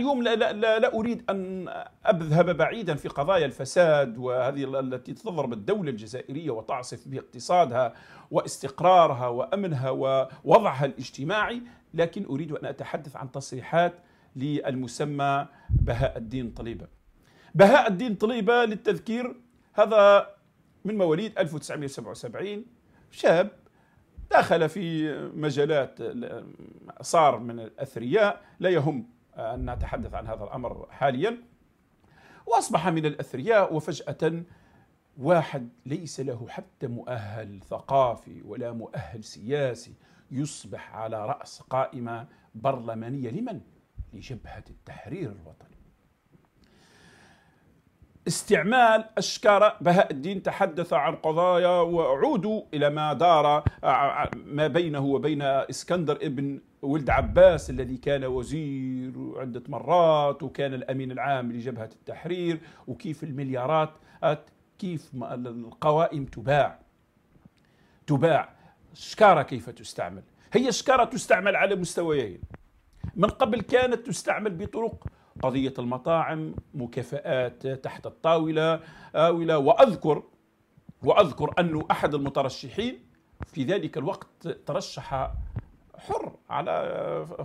اليوم لا, لا, لا, لا أريد أن أذهب بعيدا في قضايا الفساد وهذه التي تضرب الدولة الجزائرية وتعصف باقتصادها واستقرارها وأمنها ووضعها الاجتماعي لكن أريد أن أتحدث عن تصريحات للمسمى بهاء الدين طليبة بهاء الدين طليبة للتذكير هذا من مواليد 1977 شاب دخل في مجالات صار من الأثرياء لا يهم أن نتحدث عن هذا الأمر حاليا وأصبح من الأثرياء وفجأة واحد ليس له حتى مؤهل ثقافي ولا مؤهل سياسي يصبح على رأس قائمة برلمانية لمن؟ لجبهة التحرير الوطني استعمال الشكارة بهاء الدين تحدث عن قضايا وعودوا إلى ما دار ما بينه وبين إسكندر ابن ولد عباس الذي كان وزير عدة مرات وكان الأمين العام لجبهة التحرير وكيف المليارات كيف القوائم تباع تباع الشكارة كيف تستعمل هي الشكارة تستعمل على مستويين من قبل كانت تستعمل بطرق قضية المطاعم مكافآت تحت الطاولة آولة وأذكر وأذكر أن أحد المترشحين في ذلك الوقت ترشح حر على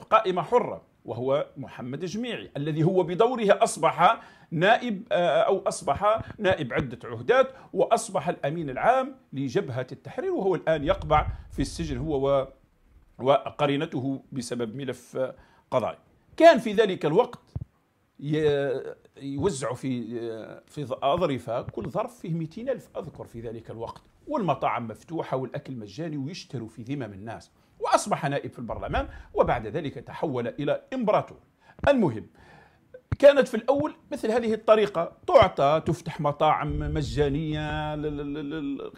قائمة حرة وهو محمد جميعي الذي هو بدوره أصبح نائب آه، أو أصبح نائب عدة عهدات وأصبح الأمين العام لجبهة التحرير وهو الآن يقبع في السجن هو وقرينته بسبب ملف قضايا كان في ذلك الوقت يوزعوا في في اظرفه كل ظرف فيه 200 الف اذكر في ذلك الوقت والمطاعم مفتوحه والاكل مجاني ويشتروا في ذمم الناس واصبح نائب في البرلمان وبعد ذلك تحول الى امبراطور المهم كانت في الاول مثل هذه الطريقه تعطى تفتح مطاعم مجانيه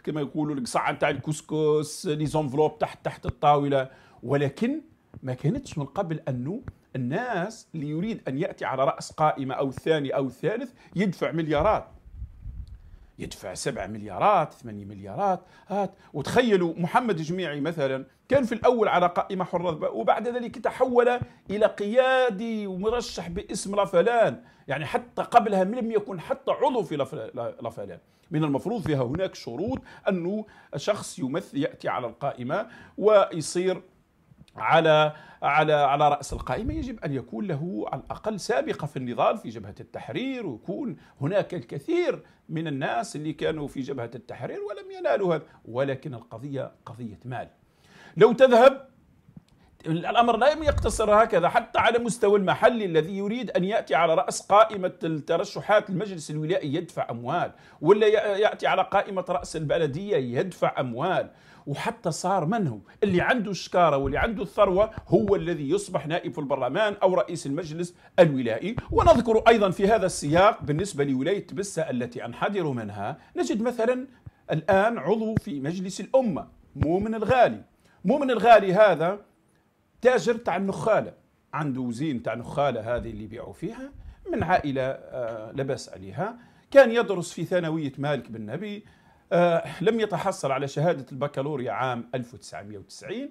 كما يقولوا القصعه تاع الكسكس لي تحت تحت الطاوله ولكن ما كانتش من قبل انه الناس اللي يريد أن يأتي على رأس قائمة أو الثاني أو الثالث يدفع مليارات يدفع سبع مليارات ثمانية مليارات هات وتخيلوا محمد جميعي مثلا كان في الأول على قائمة حرة وبعد ذلك تحول إلى قيادي ومرشح باسم لفلان يعني حتى قبلها لم يكن حتى عضو في لفلان من المفروض فيها هناك شروط أنه شخص يمثل يأتي على القائمة ويصير على على على راس القائمه يجب ان يكون له على الاقل سابقه في النضال في جبهه التحرير ويكون هناك الكثير من الناس اللي كانوا في جبهه التحرير ولم ينالوا هذا ولكن القضيه قضيه مال لو تذهب الأمر لا يقتصر هكذا حتى على مستوى المحلي الذي يريد أن يأتي على رأس قائمة الترشحات المجلس الولائي يدفع أموال ولا يأتي على قائمة رأس البلدية يدفع أموال وحتى صار من هو اللي عنده الشكارة واللي عنده الثروة هو الذي يصبح نائب في البرلمان أو رئيس المجلس الولائي ونذكر أيضا في هذا السياق بالنسبة لولاية بسة التي أنحدر منها نجد مثلا الآن عضو في مجلس الأمة مو من الغالي مو من الغالي هذا تاجر تاع النخاله عنده زين تاع نخاله هذه اللي يبيعوا فيها من عائله آه، لا باس عليها كان يدرس في ثانويه مالك بن نبي آه، لم يتحصل على شهاده البكالوريا عام 1990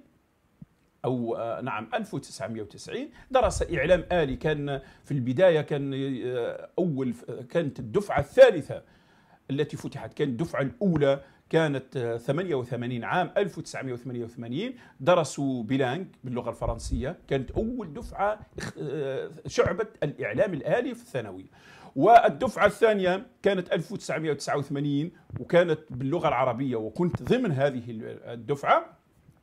او آه، نعم 1990 درس اعلام الي كان في البدايه كان اول كانت الدفعه الثالثه التي فتحت كانت الدفعه الاولى كانت 88 عام 1988 درسوا بلانك باللغة الفرنسية كانت أول دفعة آه، شعبه الإعلام الآلي في الثانوي والدفعة الثانية كانت 1989 وكانت باللغة العربية وكنت ضمن هذه الدفعة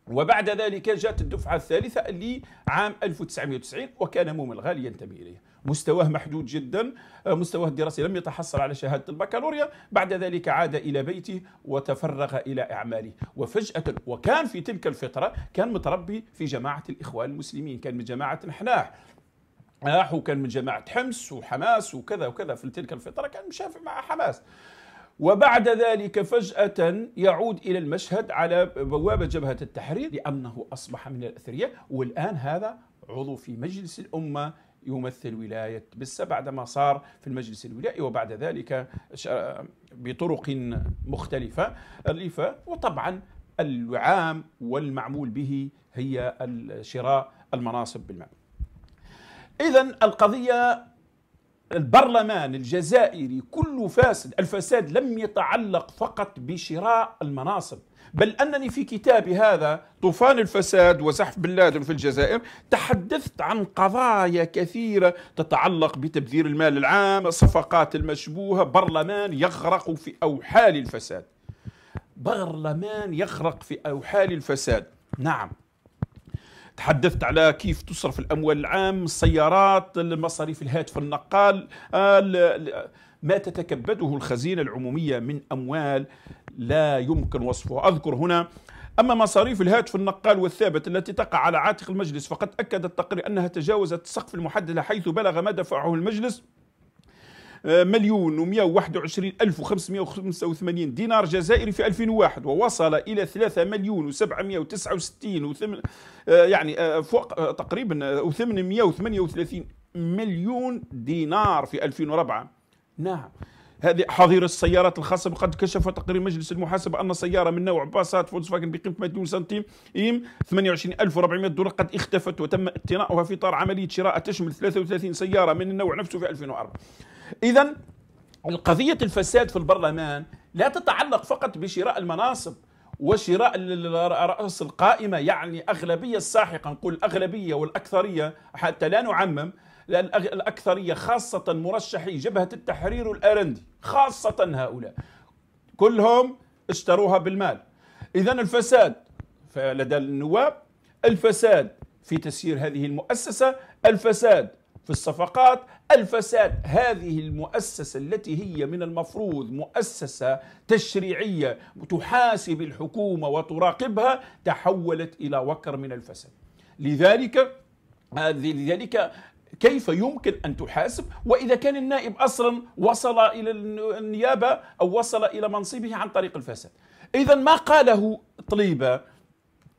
وبعد ذلك جاءت الدفعة الثالثة اللي عام 1990 وكان مومن الغالي ينتمي اليها مستواه محدود جدا آه، مستواه الدراسي لم يتحصل على شهادة البكالوريا بعد ذلك عاد إلى بيته وتفرغ إلى أعماله وفجأة وكان في تلك الفترة كان متربي في جماعة الإخوان المسلمين كان من جماعة الحناح آح وكان من جماعة حمص وحماس وكذا وكذا في تلك الفترة كان مشافع مع حماس وبعد ذلك فجأة يعود إلى المشهد على بوابة جبهة التحرير لأنه أصبح من الأثرياء والآن هذا عضو في مجلس الأمة يمثل ولاية بسة بعدما صار في المجلس الولائي وبعد ذلك بطرق مختلفة وطبعا العام والمعمول به هي شراء المناصب بالمال إذا القضية البرلمان الجزائري كله فاسد الفساد لم يتعلق فقط بشراء المناصب بل أنني في كتابي هذا طوفان الفساد وزحف بن لادن في الجزائر تحدثت عن قضايا كثيرة تتعلق بتبذير المال العام الصفقات المشبوهة برلمان يغرق في أوحال الفساد برلمان يغرق في أوحال الفساد نعم تحدثت على كيف تصرف الأموال العام السيارات مصاريف الهاتف النقال آه، ما تتكبده الخزينة العمومية من أموال لا يمكن وصفها أذكر هنا أما مصاريف الهاتف النقال والثابت التي تقع على عاتق المجلس فقد أكد التقرير أنها تجاوزت السقف المحدد حيث بلغ ما دفعه المجلس آه، مليون و121585 دينار جزائري في 2001 ووصل إلى 3 مليون و769 آه، يعني آه، فوق تقريبا 838 مليون دينار في 2004 نعم هذه حظيرة السيارات الخاصة بقد كشف تقرير مجلس المحاسبة أن سيارة من نوع باسات فولكسفاجن بقيمة مليون سنتيم إيم 28400 دولار قد اختفت وتم اقتناؤها في إطار عملية شراء تشمل 33 سيارة من النوع نفسه في 2004 إذا قضية الفساد في البرلمان لا تتعلق فقط بشراء المناصب وشراء رأس القائمة يعني أغلبية الساحقة نقول الأغلبية والأكثرية حتى لا نعمم لأن الأكثرية خاصة مرشحي جبهة التحرير والأرندي خاصة هؤلاء كلهم اشتروها بالمال إذا الفساد لدى النواب الفساد في تسيير هذه المؤسسة الفساد في الصفقات الفساد هذه المؤسسة التي هي من المفروض مؤسسة تشريعية تحاسب الحكومة وتراقبها تحولت إلى وكر من الفساد لذلك لذلك كيف يمكن أن تحاسب وإذا كان النائب أصلا وصل إلى النيابة أو وصل إلى منصبه عن طريق الفساد إذا ما قاله طليبة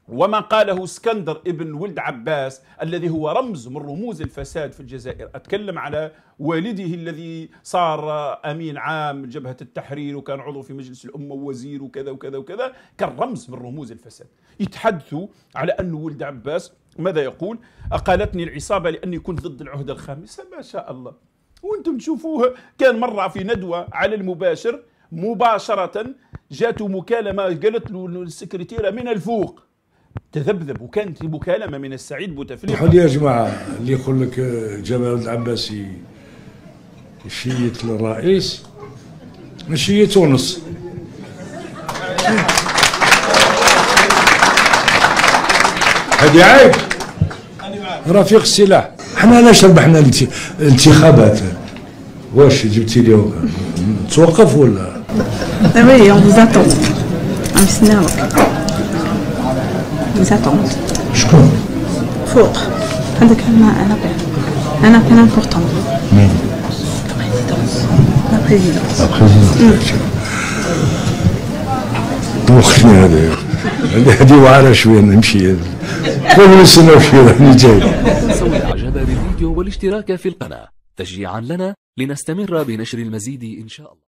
وما قاله اسكندر ابن ولد عباس الذي هو رمز من رموز الفساد في الجزائر أتكلم على والده الذي صار أمين عام جبهة التحرير وكان عضو في مجلس الأمة ووزير وكذا وكذا وكذا كان رمز من رموز الفساد يتحدثوا على أن ولد عباس ماذا يقول أقالتني العصابة لأني كنت ضد العهدة الخامسة ما شاء الله وانتم تشوفوه كان مرة في ندوة على المباشر مباشرة جاته مكالمة قالت له السكرتيرة من الفوق تذبذب وكانت مكالمة من السعيد بوتفليقة يا جماعة اللي يقول لك جمال العباسي شيت الرئيس مشيت تونس هادي عيب رفيق السلاح حنا علاش ربحنا الانتخابات واش جبتي لي توقف ولا وي اون vous ام غنستناوك فوز attend شكون فوق هذاك ما انا انا كان امبورطون مين لا بريزيدونس لا بريزيدونس دوخني هذا هذه واعره شويه نمشي كل سنة وخير أنا يعني جاي سوي الإعجاب بالفيديو والاشتراك في القناة تشجيعا لنا لنستمر بنشر المزيد إن شاء الله